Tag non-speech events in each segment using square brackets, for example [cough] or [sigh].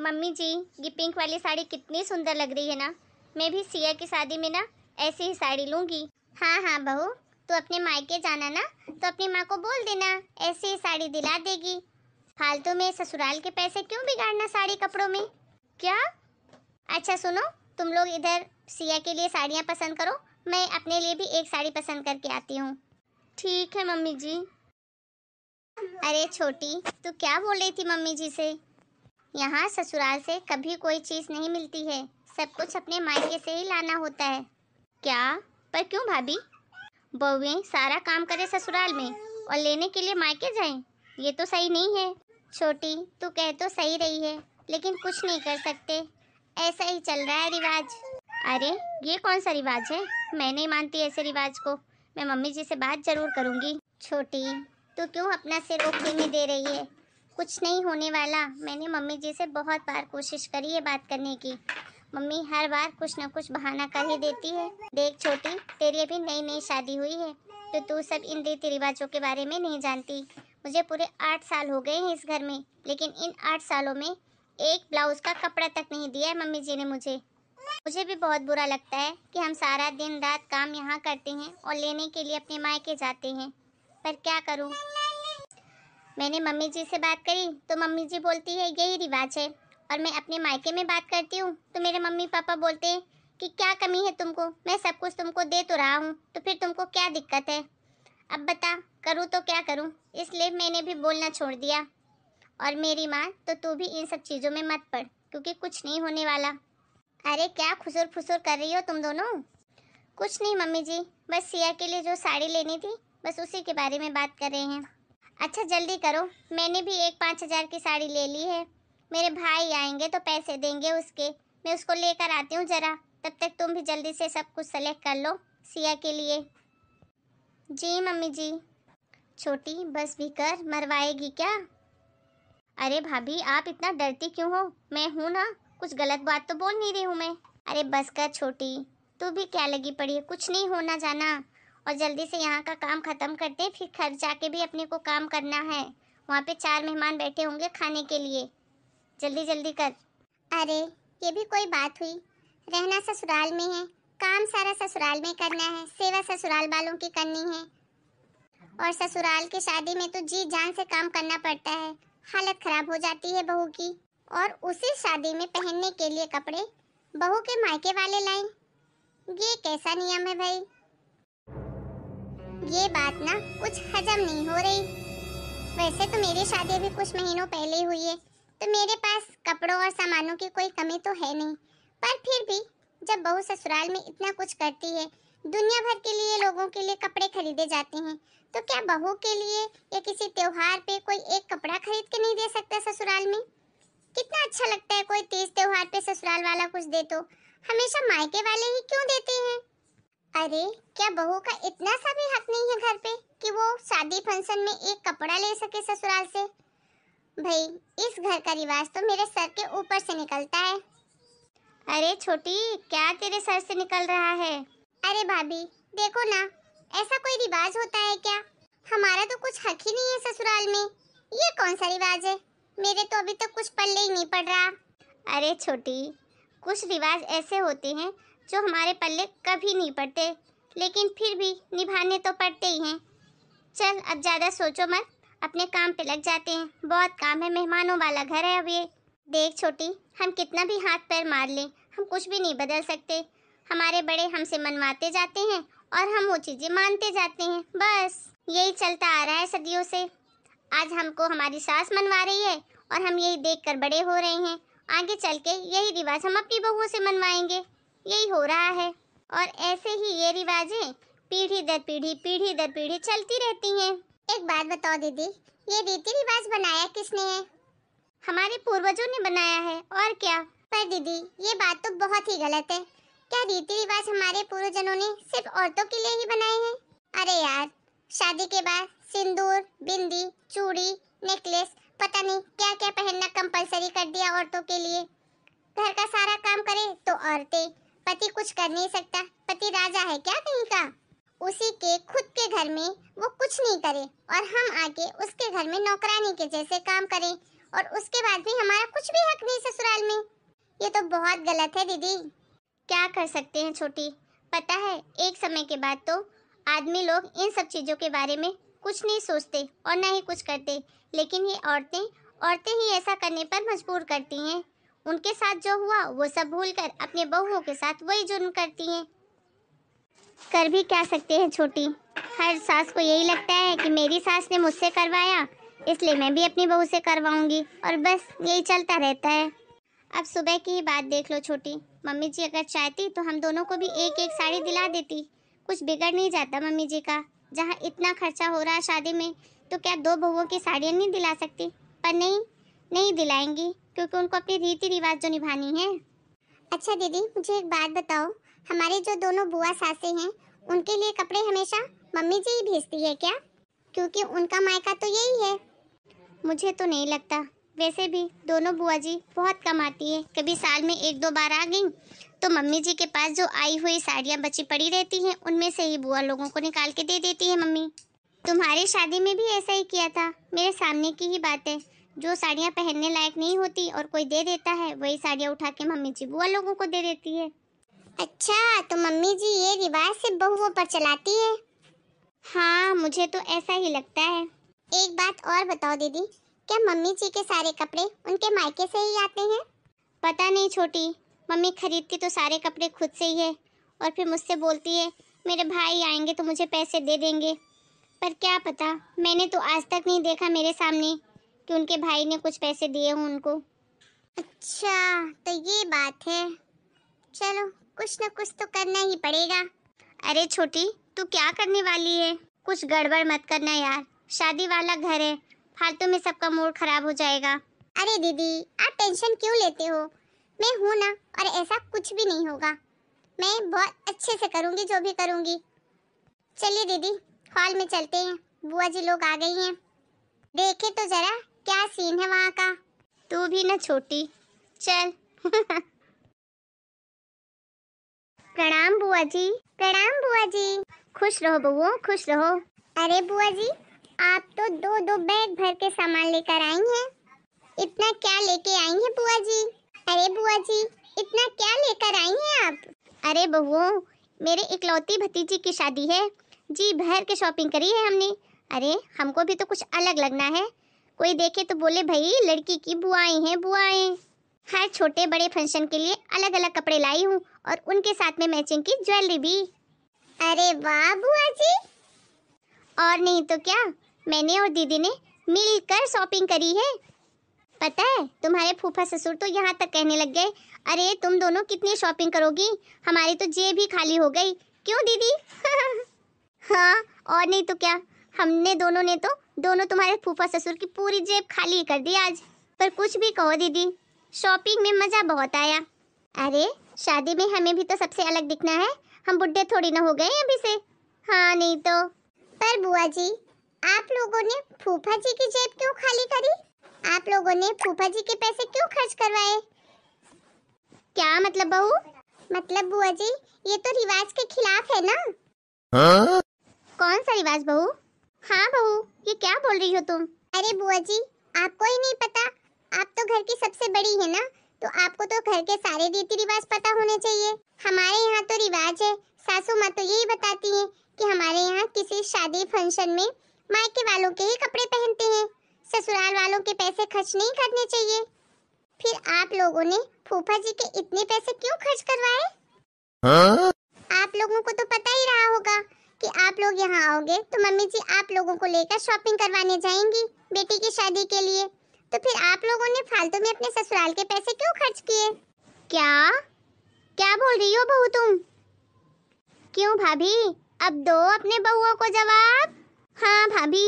Mummy जी ये pink वाली साड़ी कितनी सुंदर लग रही है ना मैं भी सिया की शादी में ना ऐसी ही साड़ी लूँगी हाँ हाँ बहू तू अपने मायके जाना ना तो अपनी माँ को बोल देना ऐसी ही साड़ी दिला देगी फालतू में ससुराल के पैसे क्यों बिगाड़ना साड़ी कपड़ों में क्या अच्छा सुनो तुम लोग इधर सिया के लिए साड़ियाँ पसंद करो मैं अपने लिए भी एक साड़ी पसंद करके आती हूँ ठीक है मम्मी जी अरे छोटी तू क्या बोल रही थी मम्मी जी से यहाँ ससुराल से कभी कोई चीज़ नहीं मिलती है सब कुछ अपने मायके से ही लाना होता है क्या पर क्यों भाभी बहुएं सारा काम करें ससुराल में और लेने के लिए मायके जाएं ये तो सही नहीं है छोटी तू कह तो सही रही है लेकिन कुछ नहीं कर सकते ऐसा ही चल रहा है रिवाज अरे ये कौन सा रिवाज है मैं नहीं मानती ऐसे रिवाज को मैं मम्मी जी से बात ज़रूर करूँगी छोटी तू क्यों अपना सिर ओखली में दे रही है कुछ नहीं होने वाला मैंने मम्मी जी से बहुत बार कोशिश करी है बात करने की मम्मी हर बार कुछ ना कुछ बहाना कर ही देती है देख छोटी तेरी अभी नई नई शादी हुई है तो तू सब इन रीति रिवाजों के बारे में नहीं जानती मुझे पूरे आठ साल हो गए हैं इस घर में लेकिन इन आठ सालों में एक ब्लाउज का कपड़ा तक नहीं दिया है मम्मी जी ने मुझे मुझे भी बहुत बुरा लगता है कि हम सारा दिन रात काम यहाँ करते हैं और लेने के लिए अपने मायके जाते हैं पर क्या करूँ मैंने मम्मी जी से बात करी तो मम्मी जी बोलती है यही रिवाज है और मैं अपने मायके में बात करती हूँ तो मेरे मम्मी पापा बोलते हैं कि क्या कमी है तुमको मैं सब कुछ तुमको दे तो रहा हूँ तो फिर तुमको क्या दिक्कत है अब बता करूँ तो क्या करूँ इसलिए मैंने भी बोलना छोड़ दिया और मेरी माँ तो तू भी इन सब चीज़ों में मत पड़ क्योंकि कुछ नहीं होने वाला अरे क्या खुसुर फुसुर कर रही हो तुम दोनों कुछ नहीं मम्मी जी बस सिया के लिए जो साड़ी लेनी थी बस उसी के बारे में बात कर रहे हैं अच्छा जल्दी करो मैंने भी एक पाँच हज़ार की साड़ी ले ली है मेरे भाई आएंगे तो पैसे देंगे उसके मैं उसको लेकर आती हूँ ज़रा तब तक तुम भी जल्दी से सब कुछ सेलेक्ट कर लो सिया के लिए जी मम्मी जी छोटी बस भी कर मरवाएगी क्या अरे भाभी आप इतना डरती क्यों हो मैं हूँ ना कुछ गलत बात तो बोल नहीं रही हूँ मैं अरे बस कर छोटी तू भी क्या लगी पड़ी है कुछ नहीं होना जाना और जल्दी से यहाँ का काम ख़त्म करते फिर घर जाके भी अपने को काम करना है वहाँ पे चार मेहमान बैठे होंगे खाने के लिए जल्दी जल्दी कर अरे ये भी कोई बात हुई रहना ससुराल में है काम सारा ससुराल में करना है सेवा ससुराल वालों की करनी है और ससुराल की शादी में तो जी जान से काम करना पड़ता है हालत खराब हो जाती है बहू की और उसी शादी में पहनने के लिए कपड़े बहू के मायके वाले लाए ये कैसा नियम है भाई ये बात ना कुछ हजम नहीं हो रही वैसे तो मेरी शादी भी कुछ महीनों पहले ही हुई है तो मेरे पास कपड़ों और सामानों की कोई कमी तो है नहीं पर फिर भी जब बहू ससुराल में इतना कुछ करती है दुनिया भर के लिए लोगों के लिए कपड़े खरीदे जाते हैं तो क्या बहू के लिए या किसी त्यौहार पे कोई एक कपड़ा खरीद के नहीं दे सकता ससुराल में कितना अच्छा लगता है कोई तीज त्यौहार पे ससुराल वाला कुछ दे तो हमेशा मायके वाले ही क्यों देते हैं अरे क्या बहू का इतना सा भी हक नहीं है घर पे कि वो शादी फंक्शन में एक कपड़ा ले सके ससुराल से भाई इस घर का रिवाज तो मेरे सर के ऊपर से निकलता है अरे छोटी क्या तेरे सर से निकल रहा है अरे भाभी देखो ना ऐसा कोई रिवाज होता है क्या हमारा तो कुछ हक ही नहीं है ससुराल में ये कौन सा रिवाज है मेरे तो अभी तक तो कुछ पल्ले ही नहीं पड़ रहा अरे छोटी कुछ रिवाज ऐसे होते हैं जो हमारे पल्ले कभी नहीं पड़ते लेकिन फिर भी निभाने तो पड़ते ही हैं चल अब ज़्यादा सोचो मत अपने काम पे लग जाते हैं बहुत काम है मेहमानों वाला घर है अब ये देख छोटी हम कितना भी हाथ पैर मार लें हम कुछ भी नहीं बदल सकते हमारे बड़े हमसे मनवाते जाते हैं और हम वो चीज़ें मानते जाते हैं बस यही चलता आ रहा है सदियों से आज हमको हमारी सास मनवा रही है और हम यही देख कर बड़े हो रहे हैं आगे चल के यही रिवाज हम अपनी बहुओं से मनवाएंगे यही हो रहा है और ऐसे ही ये रिवाजें पीढ़ी दर पीढ़ी पीढ़ी दर पीढ़ी चलती रहती हैं एक बात बताओ दीदी ये रीति रिवाज बनाया किसने है हमारे पूर्वजों ने बनाया है और क्या पर दीदी ये बात तो बहुत ही गलत है क्या रीति रिवाज हमारे पूर्वजनों ने सिर्फ औरतों के लिए ही बनाए हैं अरे यार शादी के बाद सिंदूर बिंदी चूड़ी नेकलेस पता नहीं क्या क्या पहनना कंपलसरी कर दिया औरतों के लिए घर का सारा काम करे तो औरतें पति कुछ कर नहीं सकता पति राजा है क्या कहीं का उसी के खुद के घर में वो कुछ नहीं करे और हम आके उसके घर में नौकरानी के जैसे काम करें और उसके बाद भी हमारा कुछ भी हक नहीं ससुराल में ये तो बहुत गलत है दीदी क्या कर सकते हैं छोटी पता है एक समय के बाद तो आदमी लोग इन सब चीज़ों के बारे में कुछ नहीं सोचते और ना ही कुछ करते लेकिन ये औरतें औरतें ही ऐसा करने पर मजबूर करती हैं उनके साथ जो हुआ वो सब भूलकर अपने बहुओं के साथ वही जुर्म करती हैं कर भी क्या सकते हैं छोटी हर सास को यही लगता है कि मेरी सास ने मुझसे करवाया इसलिए मैं भी अपनी बहू से करवाऊंगी और बस यही चलता रहता है अब सुबह की ही बात देख लो छोटी मम्मी जी अगर चाहती तो हम दोनों को भी एक एक साड़ी दिला देती कुछ बिगड़ नहीं जाता मम्मी जी का जहाँ इतना खर्चा हो रहा है शादी में तो क्या दो बहुओं की साड़ियाँ नहीं दिला सकती पर नहीं नहीं दिलाएंगी क्योंकि उनको अपने रीति रिवाज जो निभानी है अच्छा दीदी मुझे एक बात बताओ हमारे जो दोनों बुआ सासे हैं उनके लिए कपड़े हमेशा मम्मी जी ही भेजती है क्या क्योंकि उनका मायका तो यही है मुझे तो नहीं लगता वैसे भी दोनों बुआ जी बहुत कम आती है कभी साल में एक दो बार आ गई तो मम्मी जी के पास जो आई हुई साड़ियाँ बची पड़ी रहती हैं उनमें से ही बुआ लोगों को निकाल के दे देती है मम्मी तुम्हारी शादी में भी ऐसा ही किया था मेरे सामने की ही बात है जो साड़ियाँ पहनने लायक नहीं होती और कोई दे देता है वही साड़ियाँ उठा के मम्मी जी बुआ लोगों को दे देती है अच्छा तो मम्मी जी ये रिवाज सिर्फ बहुओं पर चलाती है हाँ मुझे तो ऐसा ही लगता है एक बात और बताओ दीदी क्या मम्मी जी के सारे कपड़े उनके मायके से ही आते हैं पता नहीं छोटी मम्मी खरीदती तो सारे कपड़े खुद से ही है और फिर मुझसे बोलती है मेरे भाई आएंगे तो मुझे पैसे दे देंगे पर क्या पता मैंने तो आज तक नहीं देखा मेरे सामने कि उनके भाई ने कुछ पैसे दिए हों उनको अच्छा तो ये बात है चलो कुछ ना कुछ तो करना ही पड़ेगा अरे छोटी तू क्या करने वाली है कुछ गड़बड़ मत करना यार शादी वाला घर है फालतू में सबका मूड खराब हो जाएगा अरे दीदी आप टेंशन क्यों लेते हो मैं हूँ ना और ऐसा कुछ भी नहीं होगा मैं बहुत अच्छे से करूँगी जो भी करूँगी चलिए दीदी हॉल में चलते हैं बुआ जी लोग आ गई हैं देखे तो जरा क्या सीन है वहाँ का तू भी ना छोटी चल [laughs] प्रणाम बुआ जी प्रणाम बुआ जी खुश रहो बुआ खुश रहो अरे बुआ जी आप तो दो दो बैग भर के सामान लेकर आई हैं इतना क्या लेके आई हैं बुआ जी अरे बुआ जी इतना क्या लेकर आई हैं आप अरे बहुओ मेरे इकलौती भतीजी की शादी है जी भर के शॉपिंग करी है हमने अरे हमको भी तो कुछ अलग लगना है कोई देखे तो बोले भाई लड़की की बुआएं हैं बुआएं हर हाँ, छोटे बड़े फंक्शन के लिए अलग अलग कपड़े लाई हूँ और उनके साथ में मैचिंग की ज्वेलरी भी अरे वाह बुआ जी और नहीं तो क्या मैंने और दीदी ने मिलकर शॉपिंग करी है पता है तुम्हारे फूफा ससुर तो यहाँ तक कहने लग गए अरे तुम दोनों कितनी शॉपिंग करोगी हमारी तो जेब ही खाली हो गई क्यों दीदी [laughs] हाँ और नहीं तो क्या हमने दोनों ने तो दोनों तुम्हारे फूफा ससुर की पूरी जेब खाली कर दी आज पर कुछ भी कहो दीदी शॉपिंग में मज़ा बहुत आया अरे शादी में हमें भी तो सबसे अलग दिखना है हम बुढ़े थोड़ी ना हो गए अभी से हाँ नहीं तो पर बुआ जी आप लोगों ने फूफा जी की जेब क्यों खाली करी आप लोगों ने फूफा जी के पैसे क्यों खर्च करवाए क्या मतलब बहू मतलब बुआ जी ये तो रिवाज के खिलाफ है ना हाँ? कौन सा रिवाज बहू हाँ बहू ये क्या बोल रही हो तुम अरे बुआ जी आपको ही नहीं पता आप तो घर की सबसे बड़ी है ना तो आपको तो घर के सारे रीति रिवाज पता होने चाहिए हमारे यहाँ तो रिवाज है सासू माँ तो यही बताती है कि हमारे यहाँ किसी शादी फंक्शन में मायके वालों के ही कपड़े पहनते हैं ससुराल वालों के पैसे खर्च नहीं करने चाहिए फिर आप लोगों ने फूफा जी के इतने पैसे क्यों खर्च करवाए हाँ? आप लोगों को तो पता ही रहा होगा कि आप लोग यहाँ आओगे तो मम्मी जी आप लोगों को लेकर शॉपिंग करवाने जाएंगी बेटी की शादी के लिए तो फिर आप लोगों ने फालतू में अपने ससुराल के पैसे क्यों खर्च किए क्या क्या बोल रही हो बहू तुम क्यों भाभी अब दो अपने बहुओं को जवाब हाँ भाभी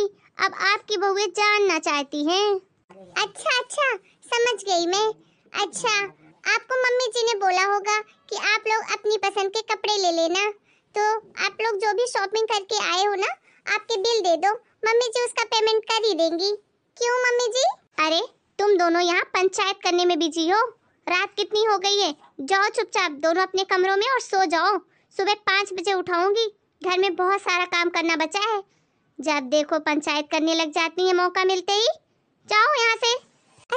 अब आपकी बहुएं जानना चाहती हैं अच्छा अच्छा समझ गई मैं अच्छा आपको मम्मी जी ने बोला होगा कि आप लोग अपनी पसंद के कपड़े ले लेना तो आप लोग जो भी शॉपिंग करके आए हो ना आपके बिल दे दो मम्मी जी उसका पेमेंट कर ही देंगी क्यों मम्मी जी अरे तुम दोनों यहाँ पंचायत करने में बिजी हो रात कितनी हो गई है जाओ चुपचाप दोनों अपने कमरों में और सो जाओ सुबह पाँच बजे उठाऊंगी घर में बहुत सारा काम करना बचा है जब देखो पंचायत करने लग जाती है मौका मिलते ही जाओ यहाँ से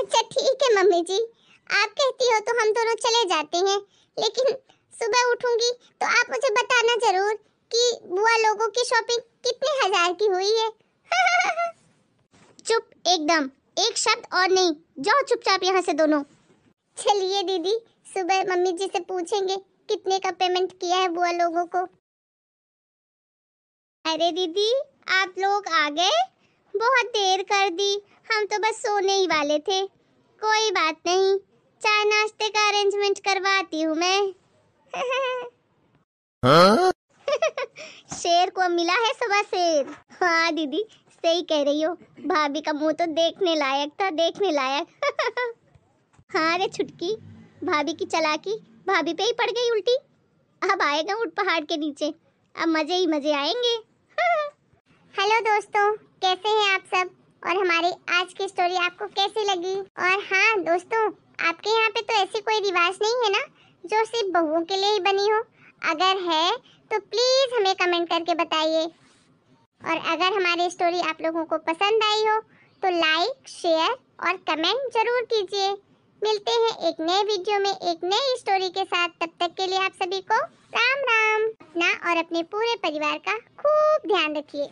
अच्छा ठीक है मम्मी जी आप कहती हो तो हम दोनों चले जाते हैं लेकिन सुबह उठूंगी तो आप मुझे बताना जरूर कि बुआ लोगों की शॉपिंग कितने हजार की हुई है [laughs] चुप एकदम एक शब्द और नहीं जाओ चुपचाप यहाँ से दोनों चलिए दीदी सुबह मम्मी जी से पूछेंगे कितने का पेमेंट किया है बुआ लोगों को अरे दीदी आप लोग आ गए बहुत देर कर दी हम तो बस सोने ही वाले थे कोई बात नहीं चाय नाश्ते का अरेंजमेंट करवाती हूँ मैं हाँ? [laughs] शेर को मिला है सुबह शेर हाँ दीदी सही कह रही हो भाभी का मुंह तो देखने लायक था देखने लायक [laughs] हाँ रे छुटकी भाभी की चलाकी भाभी पे ही पड़ गई उल्टी अब आएगा उठ पहाड़ के नीचे अब मजे ही मजे आएंगे [laughs] हेलो दोस्तों कैसे हैं आप सब और हमारी आज की स्टोरी आपको कैसी लगी और हाँ दोस्तों आपके यहाँ पे तो ऐसी कोई रिवाज नहीं है ना जो सिर्फ बहुओं के लिए ही बनी हो अगर है तो प्लीज़ हमें कमेंट करके बताइए और अगर हमारी स्टोरी आप लोगों को पसंद आई हो तो लाइक शेयर और कमेंट जरूर कीजिए मिलते हैं एक नए वीडियो में एक नई स्टोरी के साथ तब तक के लिए आप सभी को राम राम अपना और अपने पूरे परिवार का खूब ध्यान रखिए